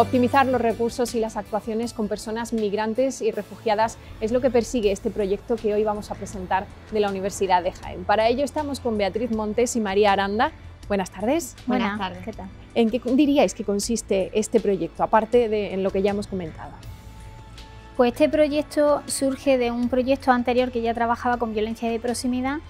Optimizar los recursos y las actuaciones con personas migrantes y refugiadas es lo que persigue este proyecto que hoy vamos a presentar de la Universidad de Jaén. Para ello estamos con Beatriz Montes y María Aranda. Buenas tardes. Buenas, tardes. ¿Qué tal? ¿En qué diríais que consiste este proyecto, aparte de en lo que ya hemos comentado? Pues este proyecto surge de un proyecto anterior que ya trabajaba con violencia de proximidad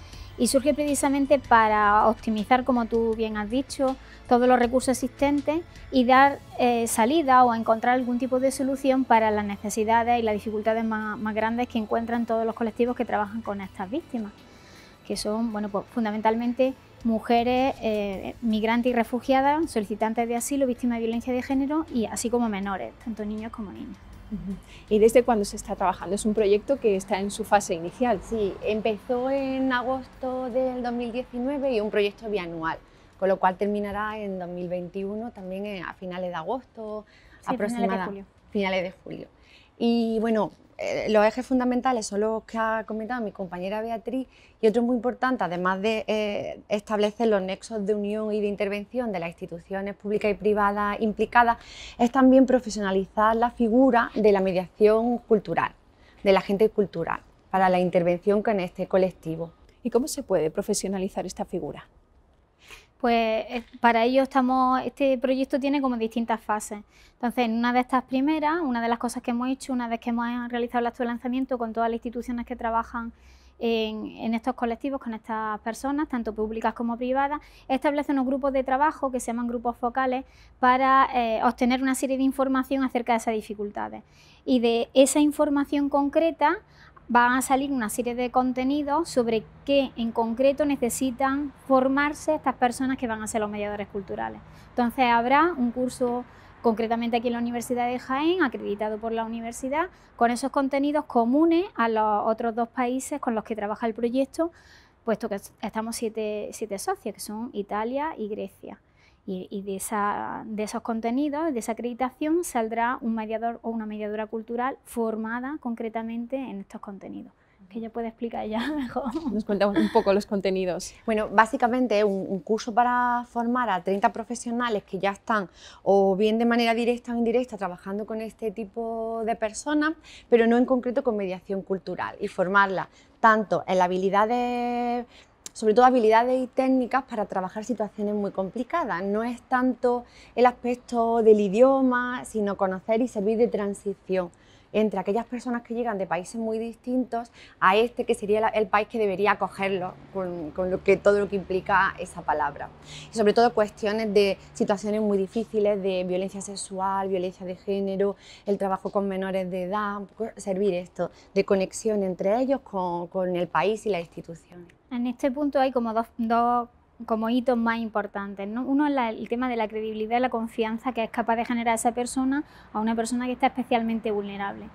y surge precisamente para optimizar, como tú bien has dicho, todos los recursos existentes y dar eh, salida o encontrar algún tipo de solución para las necesidades y las dificultades más, grandes que encuentran todos los colectivos que trabajan con estas víctimas, que son bueno, pues, fundamentalmente mujeres eh, migrantes y refugiadas, solicitantes de asilo, víctimas de violencia de género y así como menores, tanto niños como niñas. Y desde cuándo se está trabajando, es un proyecto que está en su fase inicial. Sí, empezó en agosto del 2019 y un proyecto bianual, con lo cual terminará en 2021 también eh, a finales de agosto, aproximadamente Finales de julio. Y bueno, eh, los ejes fundamentales son los que ha comentado mi compañera Beatriz y otro muy importante, además de eh, establecer los nexos de unión y de intervención de las instituciones públicas y privadas implicadas, es también profesionalizar la figura de la mediación cultural, de la gente cultural, para la intervención con este colectivo. ¿Y cómo se puede profesionalizar esta figura? pues para ello estamos, este proyecto tiene como distintas fases. Entonces, en una de estas primeras, una de las cosas que hemos hecho, una vez que hemos realizado el acto de lanzamiento con todas las instituciones que trabajan en, estos colectivos, con estas personas, tanto públicas como privadas, establece unos grupos de trabajo que se llaman grupos focales para eh, obtener una serie de información acerca de esas dificultades. Y de esa información concreta van a salir una serie de contenidos sobre qué en concreto necesitan formarse estas personas que van a ser los mediadores culturales. Entonces habrá un curso concretamente aquí en la Universidad de Jaén, acreditado por la universidad, con esos contenidos comunes a los otros dos países con los que trabaja el proyecto, puesto que estamos siete, siete socios, que son Italia y Grecia. Y, de, esa, de esos contenidos, de esa acreditación, saldrá un mediador o una mediadora cultural formada concretamente en estos contenidos que ella puede explicar ya mejor. Nos contamos un poco los contenidos. Bueno, básicamente es un, curso para formar a 30 profesionales que ya están o bien de manera directa o indirecta trabajando con este tipo de personas, pero no en concreto con mediación cultural y formarla tanto en la habilidad de sobre todo habilidades y técnicas para trabajar situaciones muy complicadas. No es tanto el aspecto del idioma, sino conocer y servir de transición entre aquellas personas que llegan de países muy distintos a este que sería el país que debería acogerlo, con, lo que, todo lo que implica esa palabra. Y sobre todo cuestiones de situaciones muy difíciles de violencia sexual, violencia de género, el trabajo con menores de edad, servir esto de conexión entre ellos con, el país y la institución. En este punto hay como dos, dos como hitos más importantes. Uno es el tema de la credibilidad y la confianza que es capaz de generar esa persona a una persona que está especialmente vulnerable.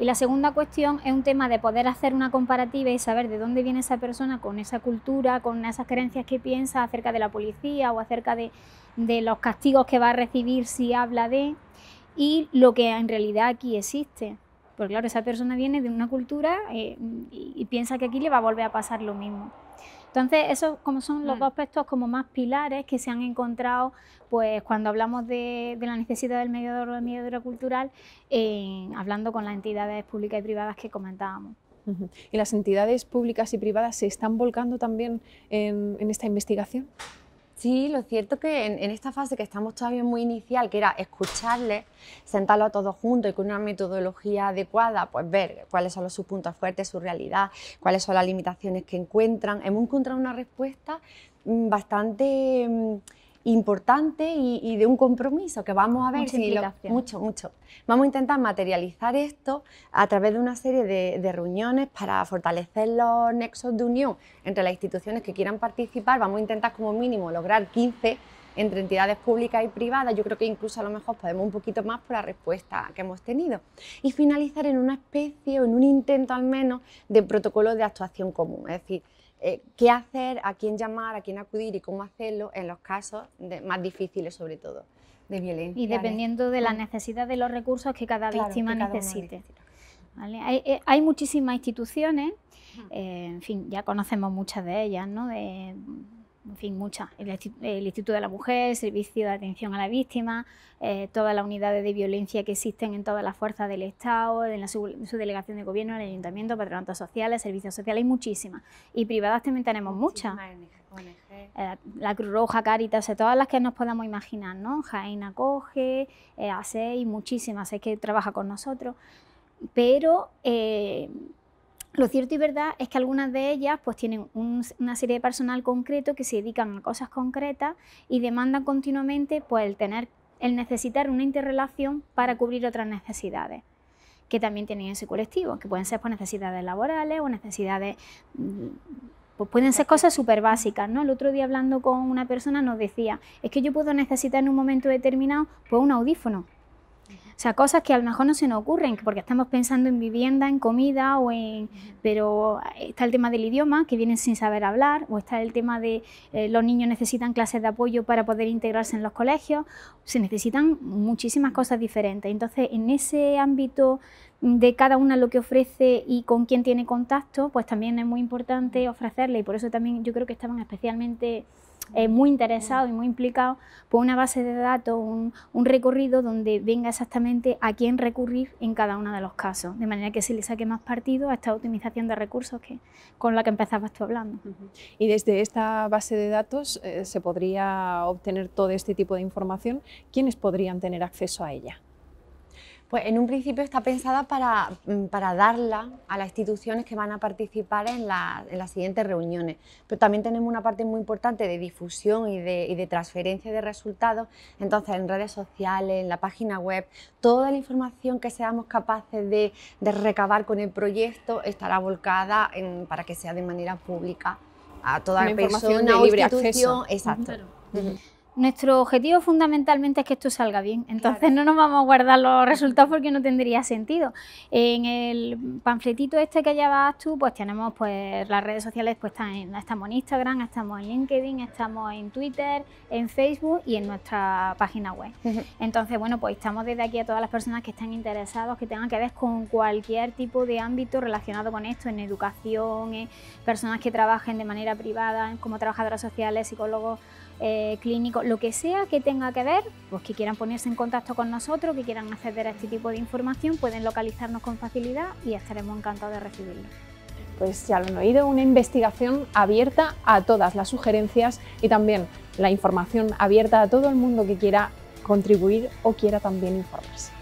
Y la segunda cuestión es un tema de poder hacer una comparativa y saber de dónde viene esa persona con esa cultura, con esas creencias que piensa acerca de la policía o acerca de, los castigos que va a recibir si habla de, y lo que en realidad aquí existe. Porque claro, esa persona viene de una cultura eh, y piensa que aquí le va a volver a pasar lo mismo. Entonces, esos como son los mm. dos aspectos como más pilares que se han encontrado pues cuando hablamos de, la necesidad del mediador o del mediador cultural, hablando con las entidades públicas y privadas que comentábamos. ¿Y las entidades públicas y privadas se están volcando también en esta investigación? Sí, lo cierto es que en, esta fase que estamos todavía muy inicial, que era escucharle, sentarlo a todos juntos y con una metodología adecuada, pues ver cuáles son los, sus puntos fuertes, su realidad, cuáles son las limitaciones que encuentran, hemos encontrado una respuesta mm, bastante mm, importante y, de un compromiso que vamos a ver mucho mucho vamos a intentar materializar esto a través de una serie de, de, reuniones para fortalecer los nexos de unión entre las instituciones que quieran participar vamos a intentar como mínimo lograr 15 entre entidades públicas y privadas, yo creo que incluso a lo mejor podemos un poquito más por la respuesta que hemos tenido. Y finalizar en una especie o en un intento al menos de protocolo de actuación común, es decir, eh, qué hacer, a quién llamar, a quién acudir y cómo hacerlo en los casos más difíciles sobre todo de violencia. Y dependiendo de la mm. necesidad de los recursos que cada víctima necesite. Eh, hay, muchísimas instituciones, eh, en fin, ya conocemos muchas de ellas, ¿no? en fin, muchas. El, Instituto de la Mujer, Servicio de Atención a la Víctima, eh, todas las unidades de violencia que existen en todas las fuerzas del Estado, en la su delegación de gobierno, en el ayuntamiento, patronatos sociales, servicios sociales, hay muchísimas. Y privadas también tenemos muchas. Eh, la, Cruz Roja, Caritas, todas las que nos podamos imaginar, ¿no? Jaén acoge, eh, ASEI, muchísimas, es que trabaja con nosotros. Pero eh, lo cierto y verdad es que algunas de ellas pues tienen una serie de personal concreto que se dedican a cosas concretas y demandan continuamente pues el tener el necesitar una interrelación para cubrir otras necesidades que también tienen ese colectivo, que pueden ser pues, necesidades laborales o necesidades mm, pues pueden ser cosas súper básicas, ¿no? El otro día hablando con una persona nos decía, es que yo puedo necesitar en un momento determinado pues un audífono, o sea, cosas que a lo mejor no se nos ocurren, porque estamos pensando en vivienda, en comida, o en, pero eh, está el tema del idioma, que vienen sin saber hablar, o está el tema de eh, los niños necesitan clases de apoyo para poder integrarse en los colegios, se necesitan muchísimas cosas diferentes. Entonces, en ese ámbito de cada una lo que ofrece y con quién tiene contacto, pues también es muy importante ofrecerle y por eso también yo creo que estaban especialmente eh, muy interesado y muy implicado, por una base de datos, un, recorrido donde venga exactamente a quién recurrir en cada uno de los casos, de manera que se le saque más partido a esta optimización de recursos que, con la que empezabas tú hablando. Y desde esta base de datos eh, se podría obtener todo este tipo de información. ¿Quiénes podrían tener acceso a ella? Pues en un principio está pensada mm, para, darla a las instituciones que van a participar en, las siguientes reuniones, pero también tenemos una parte muy importante de difusión y de, transferencia de resultados, entonces en redes sociales, en la página web, toda la información que seamos capaces de, recabar con el proyecto estará volcada para que sea de manera pública a toda la persona o institución. Acceso. Exacto. Nuestro objetivo fundamentalmente es que esto salga bien, entonces no nos vamos a guardar los resultados porque no tendría sentido. En el panfletito este que llevas tú, pues tenemos pues las redes sociales, pues en, estamos en Instagram, estamos en LinkedIn, estamos en Twitter, en Facebook y en nuestra página web. Entonces, bueno, pues estamos desde aquí a todas las personas que estén interesados, que tengan que ver con cualquier tipo de ámbito relacionado con esto, en educación, en personas que trabajen de manera privada, como trabajadoras sociales, psicólogos eh, clínicos lo que sea que tenga que ver, pues que quieran ponerse en contacto con nosotros, que quieran acceder a este tipo de información, pueden localizarnos con facilidad y estaremos encantados de recibirlo. pues ya lo han oído, una investigación abierta a todas las sugerencias y también la información abierta a todo el mundo que quiera contribuir o quiera también informarse.